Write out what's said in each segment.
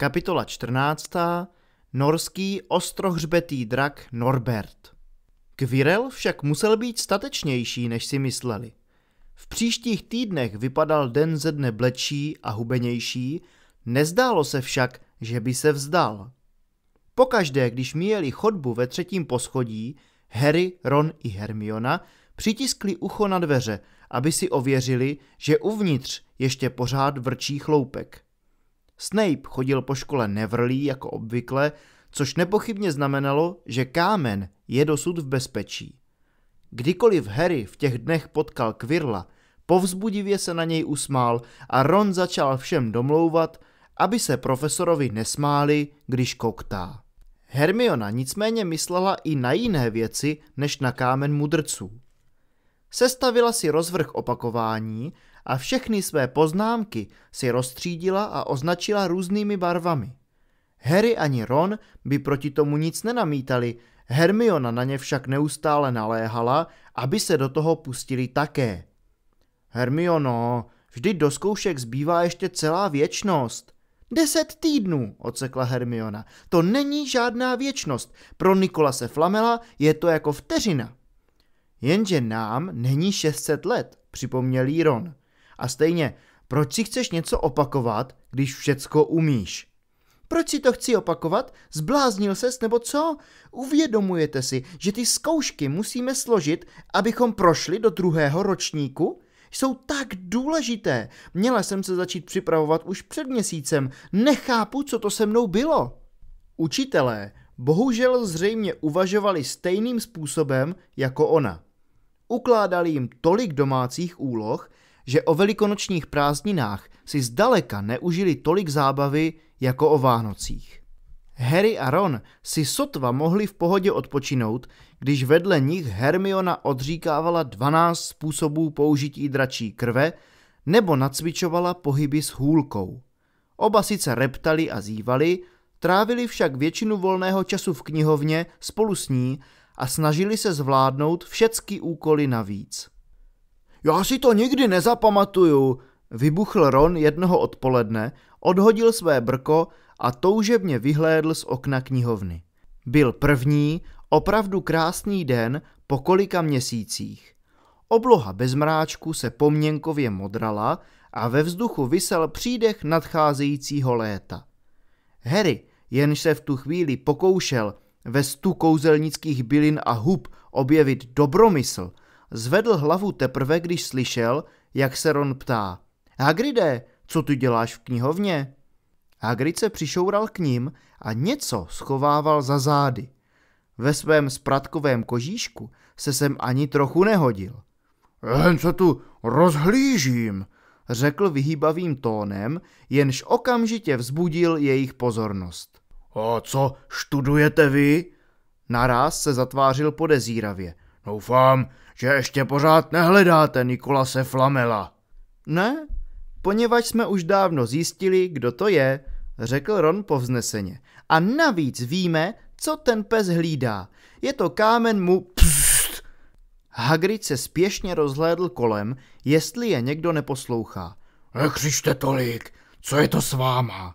Kapitola 14. Norský ostrohřbetý drak Norbert. Kvirel však musel být statečnější, než si mysleli. V příštích týdnech vypadal den ze dne blečí a hubenější, nezdálo se však, že by se vzdal. Pokaždé, když míjeli chodbu ve třetím poschodí, Harry, Ron i Hermiona přitiskli ucho na dveře, aby si ověřili, že uvnitř ještě pořád vrčí chloupek. Snape chodil po škole nevrlý jako obvykle, což nepochybně znamenalo, že kámen je dosud v bezpečí. Kdykoliv Harry v těch dnech potkal Quirla, povzbudivě se na něj usmál a Ron začal všem domlouvat, aby se profesorovi nesmáli, když koktá. Hermiona nicméně myslela i na jiné věci než na kámen mudrců. Sestavila si rozvrh opakování a všechny své poznámky si rozstřídila a označila různými barvami. Harry ani Ron by proti tomu nic nenamítali, Hermiona na ně však neustále naléhala, aby se do toho pustili také. Hermiono, vždy do zkoušek zbývá ještě celá věčnost. Deset týdnů, ocekla Hermiona. To není žádná věčnost. Pro Nikola se Flamela je to jako vteřina. Jenže nám není 600 let, připomněl jí Ron. A stejně, proč si chceš něco opakovat, když všecko umíš? Proč si to chci opakovat? Zbláznil ses nebo co? Uvědomujete si, že ty zkoušky musíme složit, abychom prošli do druhého ročníku? Jsou tak důležité. Měla jsem se začít připravovat už před měsícem. Nechápu, co to se mnou bylo. Učitelé bohužel zřejmě uvažovali stejným způsobem jako ona ukládali jim tolik domácích úloh, že o velikonočních prázdninách si zdaleka neužili tolik zábavy jako o Vánocích. Harry a Ron si sotva mohli v pohodě odpočinout, když vedle nich Hermiona odříkávala 12 způsobů použití dračí krve nebo nacvičovala pohyby s hůlkou. Oba sice reptali a zývali, trávili však většinu volného času v knihovně spolu s ní a snažili se zvládnout všecky úkoly navíc. Já si to nikdy nezapamatuju, vybuchl Ron jednoho odpoledne, odhodil své brko a toužebně vyhlédl z okna knihovny. Byl první, opravdu krásný den po kolika měsících. Obloha bez mráčku se poměnkově modrala a ve vzduchu vysel přídech nadcházejícího léta. Harry, jenž se v tu chvíli pokoušel ve stu kouzelnických bylin a hub objevit dobromysl, zvedl hlavu teprve, když slyšel, jak se Ron ptá. Hagride, co tu děláš v knihovně? Hagrid se přišoural k ním a něco schovával za zády. Ve svém spratkovém kožíšku se sem ani trochu nehodil. Jen se tu rozhlížím, řekl vyhýbavým tónem, jenž okamžitě vzbudil jejich pozornost. A co študujete vy? Naraz se zatvářil podezíravě. Doufám, že ještě pořád nehledáte Nikolase Flamela. Ne, poněvadž jsme už dávno zjistili, kdo to je, řekl Ron povzneseně. A navíc víme, co ten pes hlídá. Je to kámen mu... Pst! Hagrid se spěšně rozhlédl kolem, jestli je někdo neposlouchá. Nekřičte tolik, co je to s váma?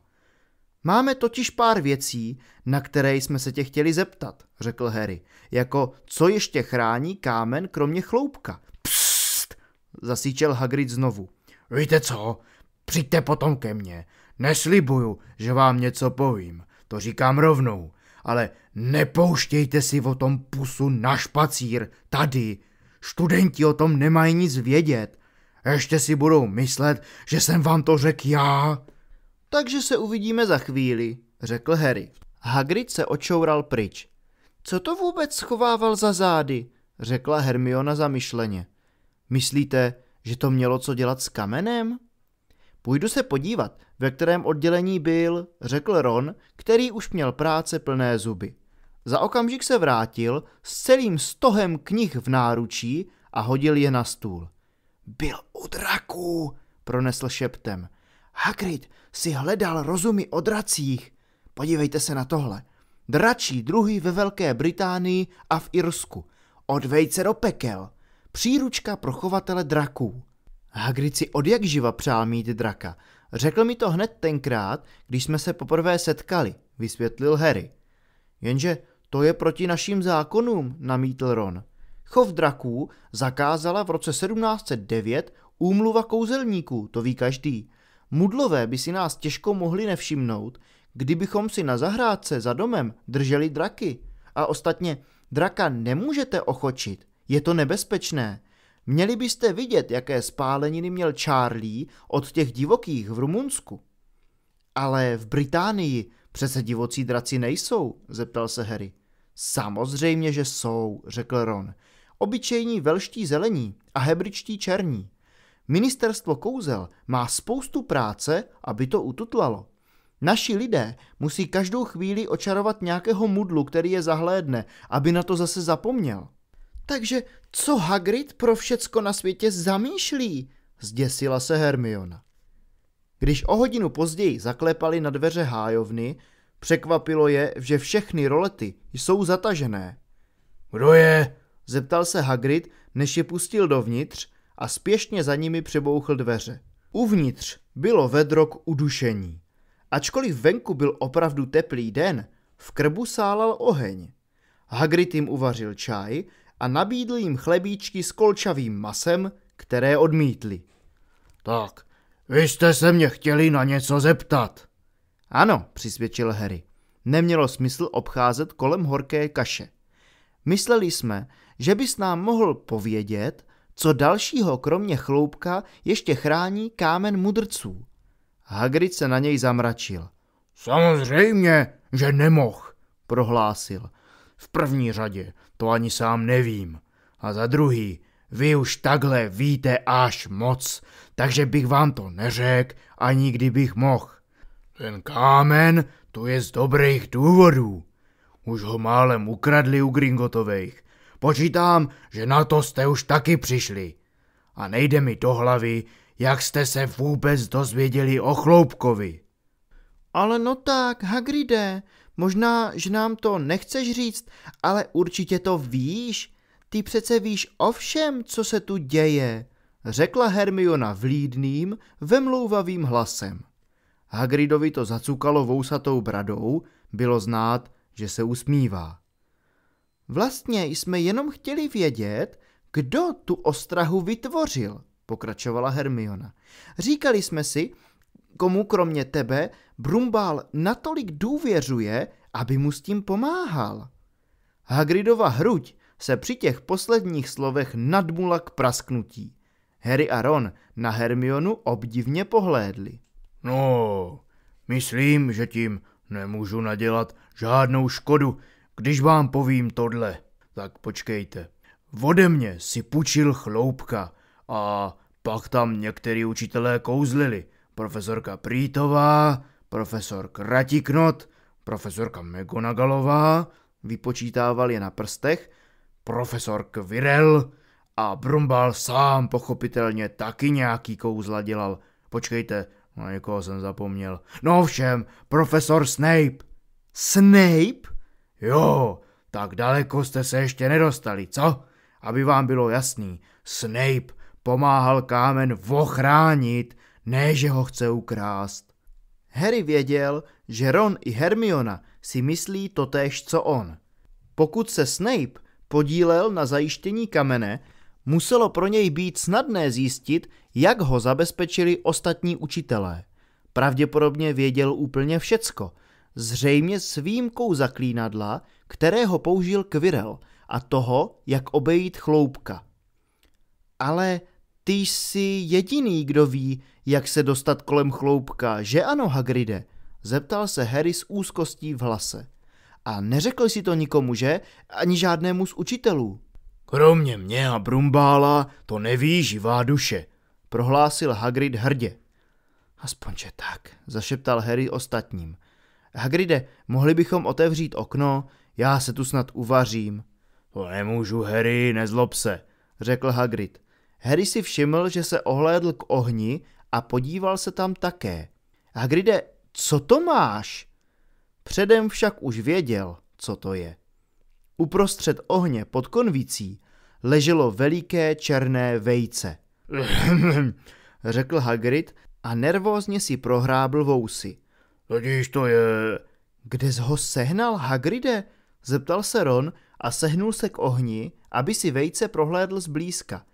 Máme totiž pár věcí, na které jsme se tě chtěli zeptat, řekl Harry, jako co ještě chrání kámen kromě chloupka. Psst, zasíčel Hagrid znovu. Víte co, přijďte potom ke mně. Neslibuju, že vám něco povím, to říkám rovnou, ale nepouštějte si o tom pusu na špacír, tady. Studenti o tom nemají nic vědět. Ještě si budou myslet, že jsem vám to řekl já. Takže se uvidíme za chvíli, řekl Harry. Hagrid se očoural pryč. Co to vůbec schovával za zády? řekla Hermiona zamyšleně. Myslíte, že to mělo co dělat s kamenem? Půjdu se podívat, ve kterém oddělení byl, řekl Ron, který už měl práce plné zuby. Za okamžik se vrátil s celým stohem knih v náručí a hodil je na stůl. Byl u draků, pronesl šeptem. Hagrid si hledal rozumy o dracích. Podívejte se na tohle. Dračí druhý ve Velké Británii a v Irsku. Od vejce do pekel. Příručka pro chovatele draků. Hagrid si od jak živa přál mít draka. Řekl mi to hned tenkrát, když jsme se poprvé setkali, vysvětlil Harry. Jenže to je proti našim zákonům, namítl Ron. Chov draků zakázala v roce 1709 úmluva kouzelníků, to ví každý. Mudlové by si nás těžko mohli nevšimnout, kdybychom si na zahrádce za domem drželi draky. A ostatně, draka nemůžete ochočit, je to nebezpečné. Měli byste vidět, jaké spáleniny měl Charlie od těch divokých v Rumunsku. Ale v Británii přece divocí draci nejsou, zeptal se Harry. Samozřejmě, že jsou, řekl Ron. Obyčejní velští zelení a hebričtí černí. Ministerstvo kouzel má spoustu práce, aby to ututlalo. Naši lidé musí každou chvíli očarovat nějakého mudlu, který je zahlédne, aby na to zase zapomněl. Takže co Hagrid pro všecko na světě zamýšlí? Zděsila se Hermiona. Když o hodinu později zaklepali na dveře hájovny, překvapilo je, že všechny rolety jsou zatažené. Kdo je? Zeptal se Hagrid, než je pustil dovnitř a spěšně za nimi přebouchl dveře. Uvnitř bylo vedro k udušení. Ačkoliv venku byl opravdu teplý den, v krbu sálal oheň. Hagrid jim uvařil čaj a nabídl jim chlebíčky s kolčavým masem, které odmítli. Tak, vy jste se mě chtěli na něco zeptat. Ano, přisvědčil Harry. Nemělo smysl obcházet kolem horké kaše. Mysleli jsme, že bys nám mohl povědět, co dalšího kromě chloupka ještě chrání kámen mudrců? Hagrid se na něj zamračil. Samozřejmě, že nemoh, prohlásil. V první řadě to ani sám nevím. A za druhý, vy už takhle víte až moc, takže bych vám to neřekl, ani kdybych mohl. Ten kámen tu je z dobrých důvodů. Už ho málem ukradli u Gringotovejch, Počítám, že na to jste už taky přišli. A nejde mi do hlavy, jak jste se vůbec dozvěděli o chloupkovi. Ale no tak, Hagride, možná, že nám to nechceš říct, ale určitě to víš. Ty přece víš o všem, co se tu děje, řekla Hermiona vlídným, vemlouvavým hlasem. Hagridovi to zacukalo vousatou bradou, bylo znát, že se usmívá. Vlastně jsme jenom chtěli vědět, kdo tu ostrahu vytvořil, pokračovala Hermiona. Říkali jsme si, komu kromě tebe Brumbál natolik důvěřuje, aby mu s tím pomáhal. Hagridova hruď se při těch posledních slovech nadmula k prasknutí. Harry a Ron na Hermionu obdivně pohlédli. No, myslím, že tím nemůžu nadělat žádnou škodu, když vám povím tohle, tak počkejte. Ode mě si pučil chloupka a pak tam některý učitelé kouzlili. Profesorka Prýtová, profesor Kratiknot, profesorka Megonagalová, vypočítával je na prstech, profesor Kvirel a Brumbal sám pochopitelně taky nějaký kouzla dělal. Počkejte, na někoho jsem zapomněl. No ovšem, profesor Snape. Snape? Jo, tak daleko jste se ještě nedostali, co? Aby vám bylo jasný, Snape pomáhal kámen ochránit, ne že ho chce ukrást. Harry věděl, že Ron i Hermiona si myslí totéž, co on. Pokud se Snape podílel na zajištění kamene, muselo pro něj být snadné zjistit, jak ho zabezpečili ostatní učitelé. Pravděpodobně věděl úplně všecko – zřejmě s výjimkou zaklínadla, kterého použil Kvirel a toho, jak obejít chloupka. Ale ty jsi jediný, kdo ví, jak se dostat kolem chloupka, že ano, Hagride? Zeptal se Harry s úzkostí v hlase. A neřekl si to nikomu, že? Ani žádnému z učitelů. Kromě mě a Brumbála to neví živá duše, prohlásil Hagrid hrdě. Aspoň že tak, zašeptal Harry ostatním. Hagride, mohli bychom otevřít okno? Já se tu snad uvařím. To nemůžu, Harry, nezlob se, řekl Hagrid. Harry si všiml, že se ohlédl k ohni a podíval se tam také. Hagride, co to máš? Předem však už věděl, co to je. Uprostřed ohně pod konvicí leželo veliké černé vejce. řekl Hagrid a nervózně si prohrábl vousy. Totiž to je... Kde jsi ho sehnal, Hagride? Zeptal se Ron a sehnul se k ohni, aby si vejce prohlédl zblízka.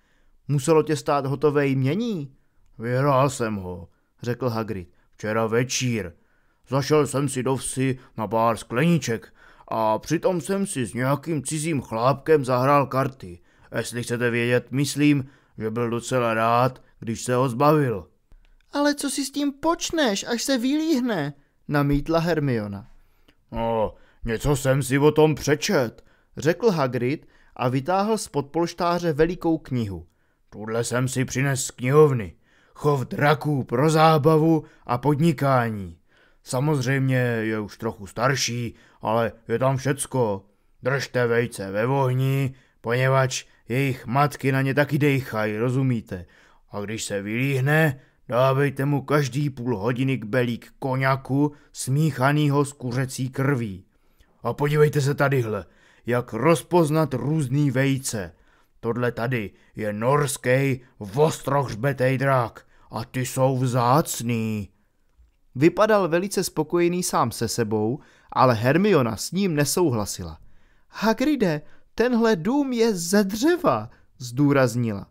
Muselo tě stát hotové jmění. Vyhrál jsem ho, řekl Hagrid. Včera večír. Zašel jsem si do vsi na pár skleníček a přitom jsem si s nějakým cizím chlápkem zahrál karty. Jestli chcete vědět, myslím, že byl docela rád, když se ho zbavil. Ale co si s tím počneš, až se vylíhne? namítla Hermiona. No, něco jsem si o tom přečet, řekl Hagrid a vytáhl z podpolštáře velikou knihu. Tudle jsem si přines z knihovny. Chov draků pro zábavu a podnikání. Samozřejmě je už trochu starší, ale je tam všecko. Držte vejce ve vohni, poněvadž jejich matky na ně taky dejchají, rozumíte? A když se vylíhne, Dávejte mu každý půl hodiny k belík koněku smíchanýho s kuřecí krví. A podívejte se tadyhle, jak rozpoznat různý vejce. Tohle tady je norský vostrohřbetej drák a ty jsou vzácný. Vypadal velice spokojený sám se sebou, ale Hermiona s ním nesouhlasila. Hagride, tenhle dům je ze dřeva, zdůraznila.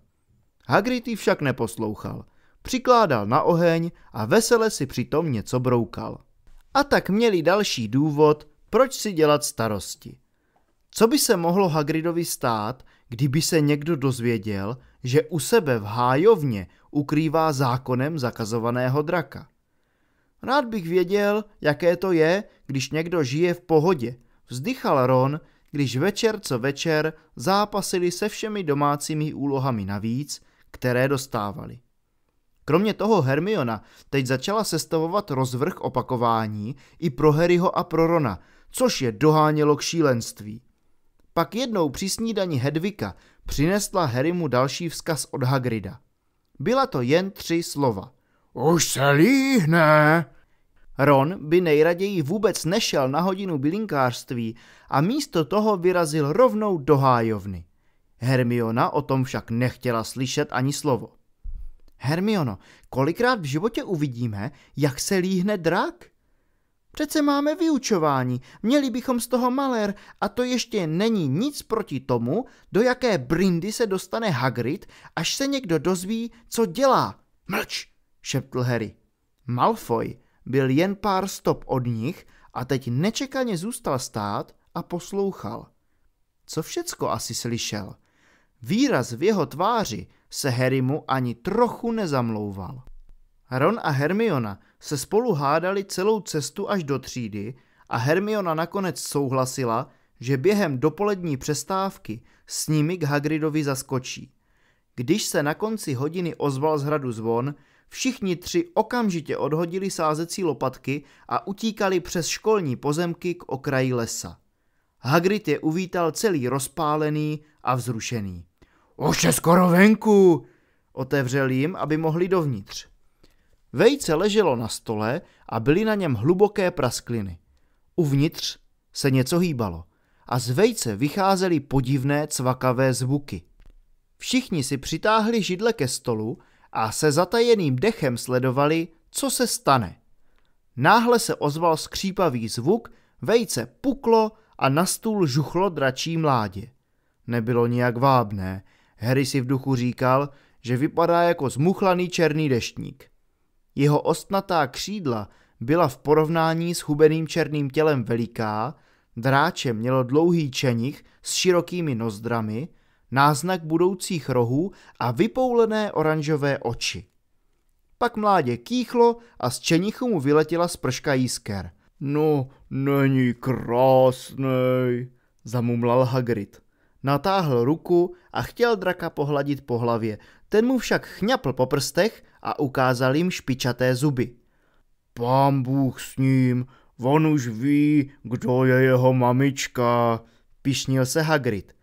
Hagrid ji však neposlouchal přikládal na oheň a vesele si přitom něco broukal. A tak měli další důvod, proč si dělat starosti. Co by se mohlo Hagridovi stát, kdyby se někdo dozvěděl, že u sebe v hájovně ukrývá zákonem zakazovaného draka? Rád bych věděl, jaké to je, když někdo žije v pohodě, vzdychal Ron, když večer co večer zápasili se všemi domácími úlohami navíc, které dostávali. Kromě toho Hermiona teď začala sestavovat rozvrh opakování i pro Harryho a pro Rona, což je dohánělo k šílenství. Pak jednou při snídani Hedvika přinesla Harrymu další vzkaz od Hagrida. Byla to jen tři slova. Už se líhne! Ron by nejraději vůbec nešel na hodinu bylinkářství a místo toho vyrazil rovnou do hájovny. Hermiona o tom však nechtěla slyšet ani slovo. Hermiono, kolikrát v životě uvidíme, jak se líhne drak? Přece máme vyučování, měli bychom z toho malér a to ještě není nic proti tomu, do jaké brindy se dostane Hagrid, až se někdo dozví, co dělá. Mlč, šeptl Harry. Malfoy byl jen pár stop od nich a teď nečekaně zůstal stát a poslouchal. Co všecko asi slyšel? Výraz v jeho tváři se Harrymu ani trochu nezamlouval. Ron a Hermiona se spolu hádali celou cestu až do třídy a Hermiona nakonec souhlasila, že během dopolední přestávky s nimi k Hagridovi zaskočí. Když se na konci hodiny ozval z hradu zvon, všichni tři okamžitě odhodili sázecí lopatky a utíkali přes školní pozemky k okraji lesa. Hagrid je uvítal celý rozpálený a vzrušený. Už je skoro venku, otevřel jim, aby mohli dovnitř. Vejce leželo na stole a byly na něm hluboké praskliny. Uvnitř se něco hýbalo a z vejce vycházely podivné cvakavé zvuky. Všichni si přitáhli židle ke stolu a se zatajeným dechem sledovali, co se stane. Náhle se ozval skřípavý zvuk, vejce puklo a na stůl žuchlo dračí mládě. Nebylo nijak vábné, Harry si v duchu říkal, že vypadá jako zmuchlaný černý deštník. Jeho ostnatá křídla byla v porovnání s hubeným černým tělem veliká, dráče mělo dlouhý čenich s širokými nozdrami, náznak budoucích rohů a vypoulené oranžové oči. Pak mládě kýchlo a z čenichu mu vyletěla sprška jisker. No, není krásný? zamumlal Hagrid. Natáhl ruku a chtěl draka pohladit po hlavě, ten mu však chňapl po prstech a ukázal jim špičaté zuby. Pán Bůh s ním, on už ví, kdo je jeho mamička, pišnil se Hagrid.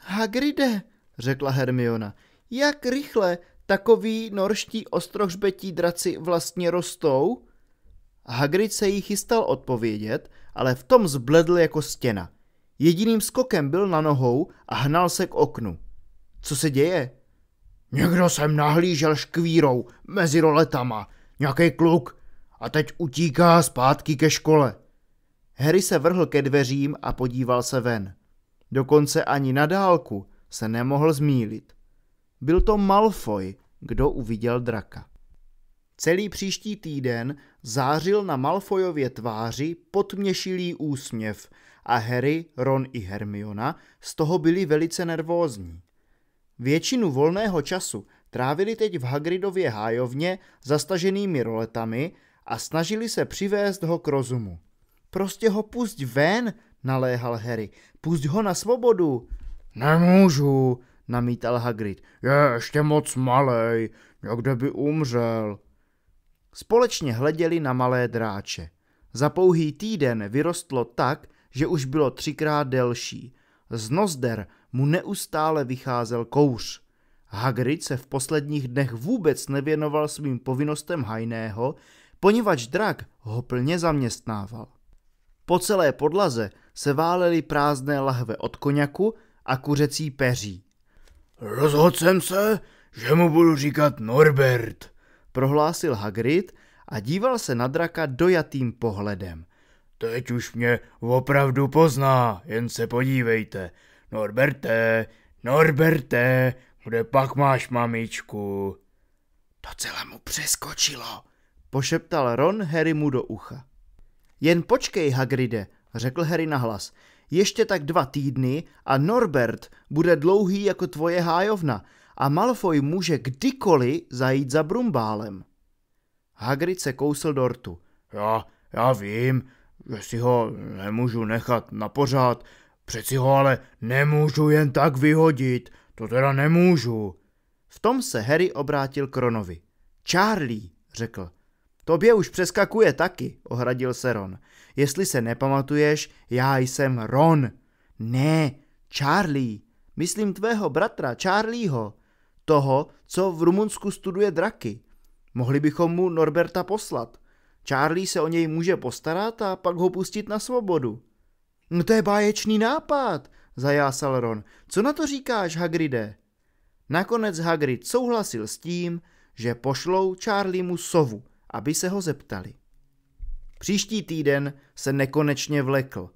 Hagride, řekla Hermiona, jak rychle takový norští ostrožbetí draci vlastně rostou? Hagrid se jí chystal odpovědět, ale v tom zbledl jako stěna – Jediným skokem byl na nohou a hnal se k oknu. Co se děje? Někdo jsem nahlížel škvírou mezi roletama, nějaký kluk, a teď utíká zpátky ke škole. Harry se vrhl ke dveřím a podíval se ven. Dokonce ani na dálku se nemohl zmílit. Byl to Malfoy, kdo uviděl draka. Celý příští týden zářil na Malfoyově tváři potměšilý úsměv – a Harry, Ron i Hermiona z toho byli velice nervózní. Většinu volného času trávili teď v Hagridově hájovně staženými roletami a snažili se přivést ho k rozumu. Prostě ho pusť ven, naléhal Harry. Pusť ho na svobodu. Nemůžu, namítal Hagrid. Je ještě moc malej, někde by umřel. Společně hleděli na malé dráče. Za pouhý týden vyrostlo tak, že už bylo třikrát delší. Z nozder mu neustále vycházel kouř. Hagrid se v posledních dnech vůbec nevěnoval svým povinnostem hajného, poněvadž drak ho plně zaměstnával. Po celé podlaze se válely prázdné lahve od koněku a kuřecí peří. Rozhodl jsem se, že mu budu říkat Norbert, prohlásil Hagrid a díval se na draka dojatým pohledem – Teď už mě opravdu pozná, jen se podívejte. Norberte, Norberte, kde pak máš mamičku? celé mu přeskočilo, pošeptal Ron Harrymu do ucha. Jen počkej, Hagride, řekl Harry nahlas. Ještě tak dva týdny a Norbert bude dlouhý jako tvoje hájovna a Malfoy může kdykoliv zajít za Brumbálem. Hagrid se kousl dortu. Já, já vím, že si ho nemůžu nechat na pořád, přeci ho ale nemůžu jen tak vyhodit, to teda nemůžu. V tom se Harry obrátil k Ronovi. Charlie, řekl. Tobě už přeskakuje taky, ohradil se Ron. Jestli se nepamatuješ, já jsem Ron. Ne, Charlie. Myslím tvého bratra Charlieho. Toho, co v Rumunsku studuje draky. Mohli bychom mu Norberta poslat. Charlie se o něj může postarat a pak ho pustit na svobodu. No to je báječný nápad, zajásal Ron. Co na to říkáš, Hagride? Nakonec Hagrid souhlasil s tím, že pošlou Charliemu sovu, aby se ho zeptali. Příští týden se nekonečně vlekl.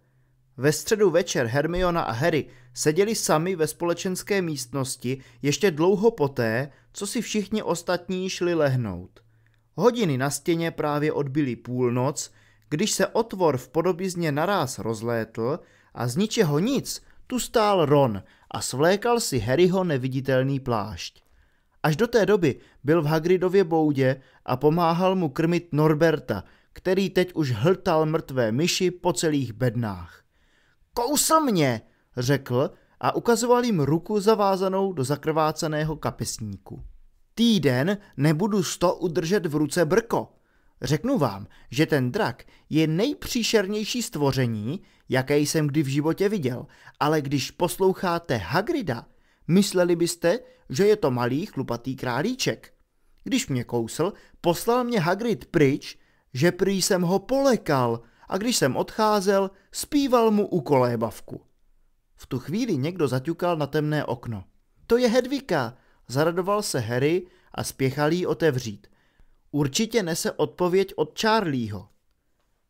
Ve středu večer Hermiona a Harry seděli sami ve společenské místnosti ještě dlouho poté, co si všichni ostatní šli lehnout. Hodiny na stěně právě odbyly půlnoc, když se otvor v podobizně naráz rozlétl a z ničeho nic tu stál Ron a svlékal si Harryho neviditelný plášť. Až do té doby byl v Hagridově boudě a pomáhal mu krmit Norberta, který teď už hltal mrtvé myši po celých bednách. Kousl mě, řekl a ukazoval jim ruku zavázanou do zakrváceného kapesníku. Týden nebudu sto udržet v ruce brko. Řeknu vám, že ten drak je nejpříšernější stvoření, jaké jsem kdy v životě viděl, ale když posloucháte Hagrida, mysleli byste, že je to malý chlupatý králíček. Když mě kousl, poslal mě Hagrid pryč, že prý jsem ho polekal a když jsem odcházel, zpíval mu u kolébavku. V tu chvíli někdo zaťukal na temné okno. To je Hedvika, Zaradoval se Harry a spěchal jí otevřít. Určitě nese odpověď od Charlieho.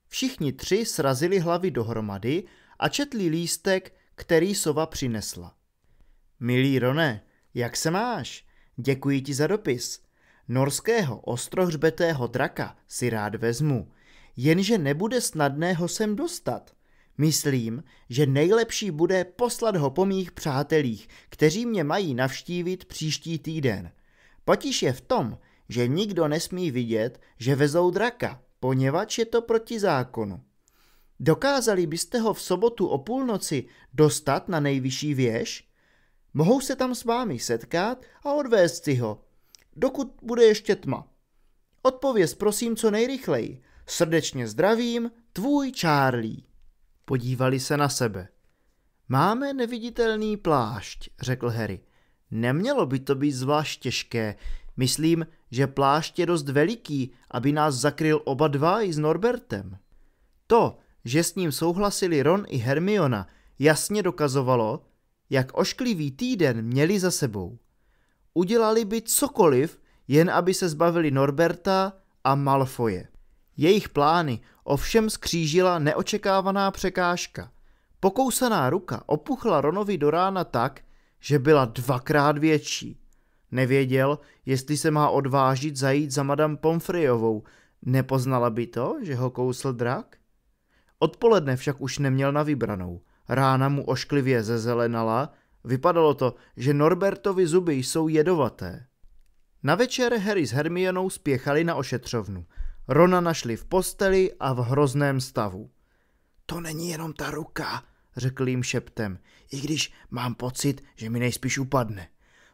Všichni tři srazili hlavy dohromady a četli lístek, který sova přinesla. Milý Rone, jak se máš? Děkuji ti za dopis. Norského ostrohřbetého draka si rád vezmu, jenže nebude snadné ho sem dostat – Myslím, že nejlepší bude poslat ho po mých přátelích, kteří mě mají navštívit příští týden. Potíž je v tom, že nikdo nesmí vidět, že vezou draka, poněvadž je to proti zákonu. Dokázali byste ho v sobotu o půlnoci dostat na nejvyšší věž? Mohou se tam s vámi setkat a odvést si ho, dokud bude ještě tma. Odpověz prosím co nejrychleji. Srdečně zdravím, tvůj Charlie. Podívali se na sebe. Máme neviditelný plášť, řekl Harry. Nemělo by to být zvlášť těžké. Myslím, že plášť je dost veliký, aby nás zakryl oba dva i s Norbertem. To, že s ním souhlasili Ron i Hermiona, jasně dokazovalo, jak ošklivý týden měli za sebou. Udělali by cokoliv, jen aby se zbavili Norberta a Malfoje. Jejich plány ovšem skřížila neočekávaná překážka. Pokousaná ruka opuchla Ronovi do rána tak, že byla dvakrát větší. Nevěděl, jestli se má odvážit zajít za madam Pomfreyovou. Nepoznala by to, že ho kousl drak? Odpoledne však už neměl na vybranou. Rána mu ošklivě zezelenala, vypadalo to, že Norbertovi zuby jsou jedovaté. Na večer Harry s Hermionou spěchali na ošetřovnu – Rona našli v posteli a v hrozném stavu. To není jenom ta ruka, řekl jim šeptem, i když mám pocit, že mi nejspíš upadne.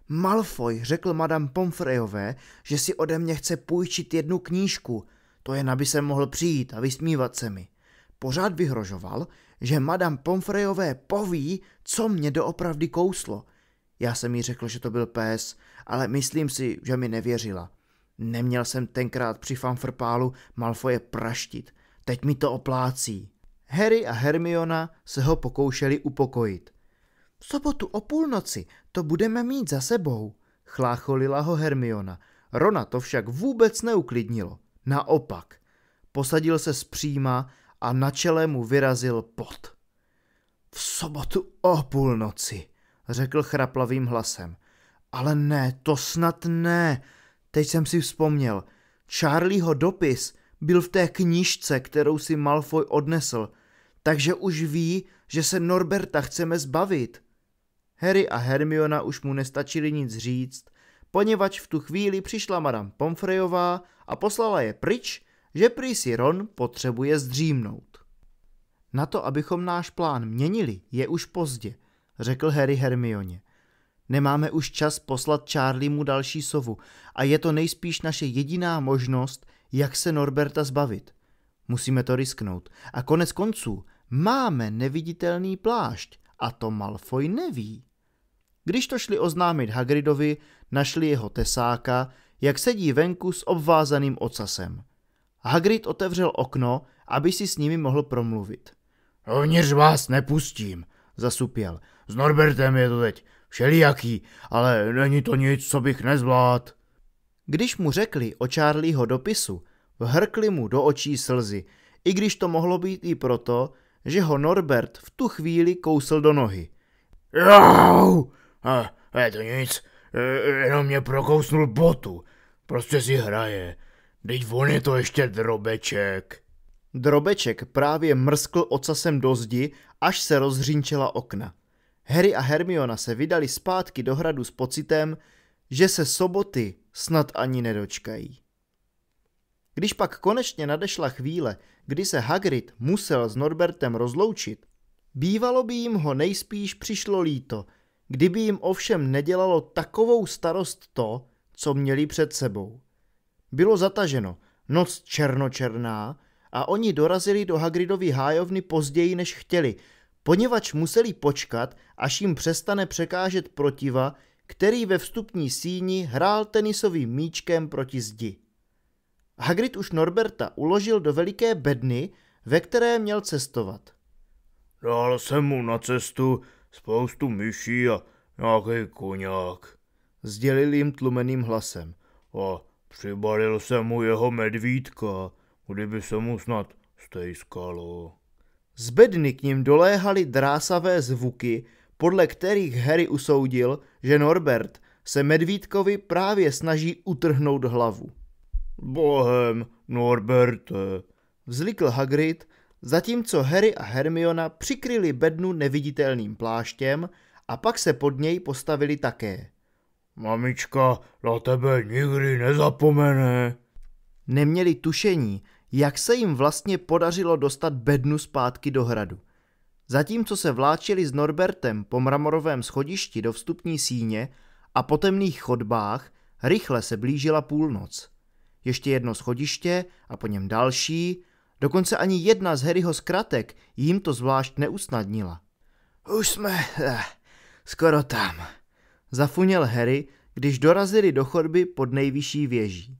Malfoy řekl madame Pomfrejové, že si ode mě chce půjčit jednu knížku, to jen aby se mohl přijít a vysmívat se mi. Pořád vyhrožoval, že madame Pomfrejové poví, co mě doopravdy kouslo. Já jsem jí řekl, že to byl pes, ale myslím si, že mi nevěřila. Neměl jsem tenkrát při fanfrpálu Malfoje praštit. Teď mi to oplácí. Harry a Hermiona se ho pokoušeli upokojit. V sobotu o půlnoci to budeme mít za sebou, chlácholila ho Hermiona. Rona to však vůbec neuklidnilo. Naopak. Posadil se zpříma a na čele mu vyrazil pot. V sobotu o půlnoci, řekl chraplavým hlasem. Ale ne, to snad ne, Teď jsem si vzpomněl. Charlieho dopis byl v té knížce, kterou si Malfoy odnesl, takže už ví, že se Norberta chceme zbavit. Harry a Hermiona už mu nestačili nic říct, poněvadž v tu chvíli přišla madame Pomfrejová a poslala je pryč, že prý si Ron potřebuje zdřímnout. Na to, abychom náš plán měnili, je už pozdě, řekl Harry Hermioně. Nemáme už čas poslat Charliemu další sovu a je to nejspíš naše jediná možnost, jak se Norberta zbavit. Musíme to risknout. A konec konců, máme neviditelný plášť a to Malfoy neví. Když to šli oznámit Hagridovi, našli jeho tesáka, jak sedí venku s obvázaným ocasem. Hagrid otevřel okno, aby si s nimi mohl promluvit. Rovněž vás nepustím, zasupěl. S Norbertem je to teď Všelijaký, ale není to nic, co bych nezvlád. Když mu řekli o Charlieho dopisu, vhrkli mu do očí slzy, i když to mohlo být i proto, že ho Norbert v tu chvíli kousl do nohy. Jau! je to nic, e, jenom mě prokousnul botu. Prostě si hraje. Teď on je to ještě drobeček. Drobeček právě mrskl ocasem do zdi, až se rozhřínčela okna. Harry a Hermiona se vydali zpátky do hradu s pocitem, že se soboty snad ani nedočkají. Když pak konečně nadešla chvíle, kdy se Hagrid musel s Norbertem rozloučit, bývalo by jim ho nejspíš přišlo líto, kdyby jim ovšem nedělalo takovou starost to, co měli před sebou. Bylo zataženo, noc černočerná a oni dorazili do Hagridovy hájovny později, než chtěli – poněvadž museli počkat, až jim přestane překážet protiva, který ve vstupní síni hrál tenisovým míčkem proti zdi. Hagrid už Norberta uložil do veliké bedny, ve které měl cestovat. Dal jsem mu na cestu spoustu myší a nějaký koněk, sdělil jim tlumeným hlasem. A přibalil jsem mu jeho medvídka, kdyby se mu snad stejskalo. Z bedny k ním doléhaly drásavé zvuky, podle kterých Harry usoudil, že Norbert se medvídkovi právě snaží utrhnout hlavu. Bohem, Norberte, vzlikl Hagrid, zatímco Harry a Hermiona přikryli bednu neviditelným pláštěm a pak se pod něj postavili také. Mamička na tebe nikdy nezapomene. Neměli tušení, jak se jim vlastně podařilo dostat bednu zpátky do hradu. Zatímco se vláčili s Norbertem po mramorovém schodišti do vstupní síně a po temných chodbách, rychle se blížila půlnoc. Ještě jedno schodiště a po něm další, dokonce ani jedna z Harryho zkratek jim to zvlášť neusnadnila. Už jsme eh, skoro tam, zafuněl Harry, když dorazili do chodby pod nejvyšší věží.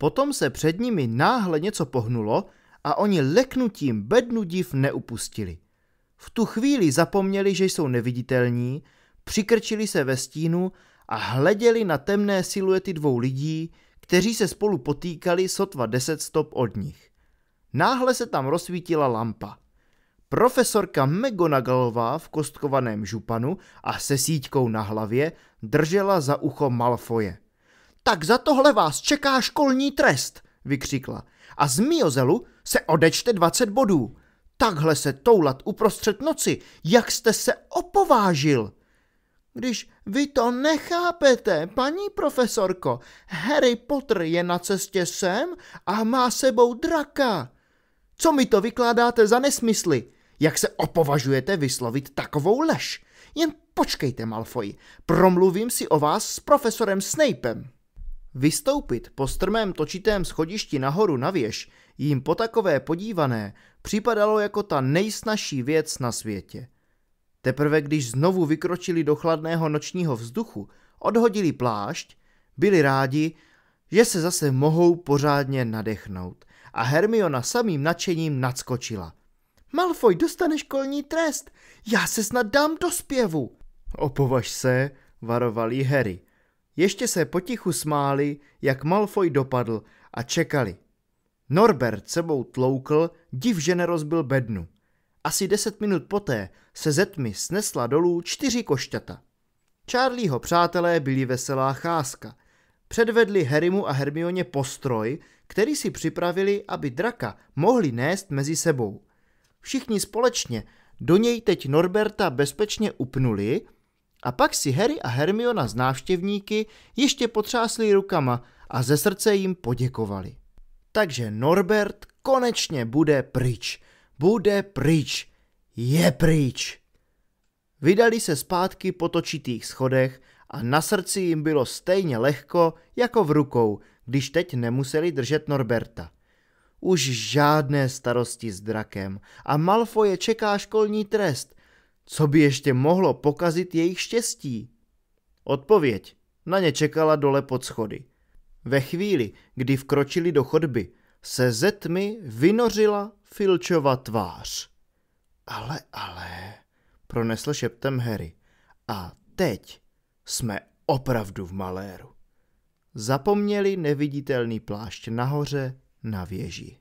Potom se před nimi náhle něco pohnulo a oni leknutím bednu div neupustili. V tu chvíli zapomněli, že jsou neviditelní, přikrčili se ve stínu a hleděli na temné siluety dvou lidí, kteří se spolu potýkali sotva deset stop od nich. Náhle se tam rozsvítila lampa. Profesorka Megonagalová v kostkovaném županu a se síťkou na hlavě držela za ucho Malfoje. Tak za tohle vás čeká školní trest, vykřikla. A z Miozelu se odečte 20 bodů. Takhle se toulat uprostřed noci, jak jste se opovážil. Když vy to nechápete, paní profesorko, Harry Potter je na cestě sem a má sebou draka. Co mi to vykládáte za nesmysly? Jak se opovažujete vyslovit takovou lež? Jen počkejte, Malfoy, promluvím si o vás s profesorem Snapem. Vystoupit po strmém točitém schodišti nahoru na věž jim po takové podívané připadalo jako ta nejsnažší věc na světě. Teprve když znovu vykročili do chladného nočního vzduchu, odhodili plášť, byli rádi, že se zase mohou pořádně nadechnout. A Hermiona samým nadšením nadskočila. Malfoy dostane školní trest, já se snad dám do zpěvu. Opovaž se, varovali Harry. Ještě se potichu smáli, jak Malfoy dopadl a čekali. Norbert sebou tloukl, div, že nerozbil bednu. Asi deset minut poté se ze tmy snesla dolů čtyři košťata. Charlieho přátelé byli veselá cházka. Předvedli Harrymu a Hermioně postroj, který si připravili, aby draka mohli nést mezi sebou. Všichni společně do něj teď Norberta bezpečně upnuli – a pak si Harry a Hermiona z návštěvníky ještě potřásli rukama a ze srdce jim poděkovali. Takže Norbert konečně bude pryč. Bude pryč. Je pryč. Vydali se zpátky po točitých schodech a na srdci jim bylo stejně lehko jako v rukou, když teď nemuseli držet Norberta. Už žádné starosti s drakem a Malfoje čeká školní trest co by ještě mohlo pokazit jejich štěstí? Odpověď na ně čekala dole pod schody. Ve chvíli, kdy vkročili do chodby, se ze tmy vynořila Filčova tvář. Ale, ale, pronesl šeptem Harry. A teď jsme opravdu v maléru. Zapomněli neviditelný plášť nahoře na věži.